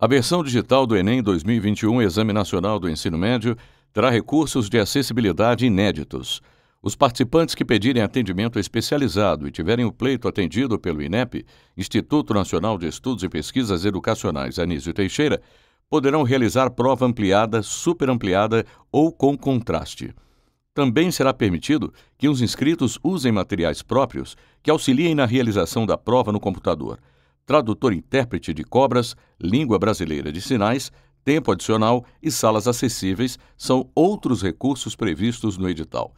A versão digital do Enem 2021, Exame Nacional do Ensino Médio, terá recursos de acessibilidade inéditos. Os participantes que pedirem atendimento especializado e tiverem o pleito atendido pelo INEP, Instituto Nacional de Estudos e Pesquisas Educacionais Anísio Teixeira, poderão realizar prova ampliada, superampliada ou com contraste. Também será permitido que os inscritos usem materiais próprios que auxiliem na realização da prova no computador tradutor-intérprete de cobras, língua brasileira de sinais, tempo adicional e salas acessíveis são outros recursos previstos no edital.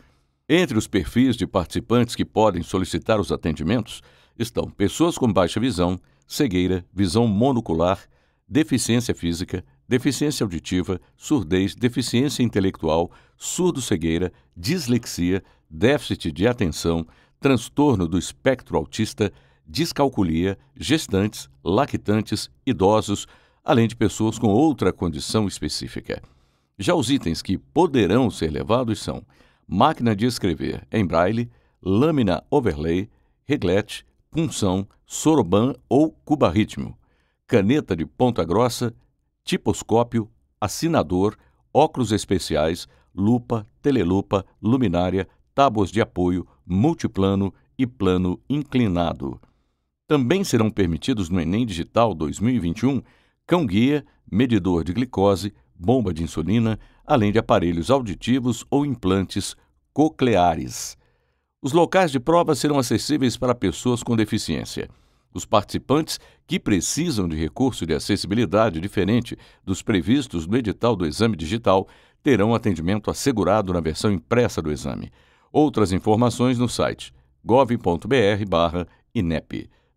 Entre os perfis de participantes que podem solicitar os atendimentos estão pessoas com baixa visão, cegueira, visão monocular, deficiência física, deficiência auditiva, surdez, deficiência intelectual, surdo-cegueira, dislexia, déficit de atenção, transtorno do espectro autista, discalculia, gestantes, lactantes, idosos, além de pessoas com outra condição específica. Já os itens que poderão ser levados são máquina de escrever em braille, lâmina overlay, reglete, punção, soroban ou cubarritmo, caneta de ponta grossa, tiposcópio, assinador, óculos especiais, lupa, telelupa, luminária, tábuas de apoio, multiplano e plano inclinado. Também serão permitidos no Enem Digital 2021 cão-guia, medidor de glicose, bomba de insulina, além de aparelhos auditivos ou implantes cocleares. Os locais de prova serão acessíveis para pessoas com deficiência. Os participantes que precisam de recurso de acessibilidade diferente dos previstos no edital do exame digital terão atendimento assegurado na versão impressa do exame. Outras informações no site gov.br/inep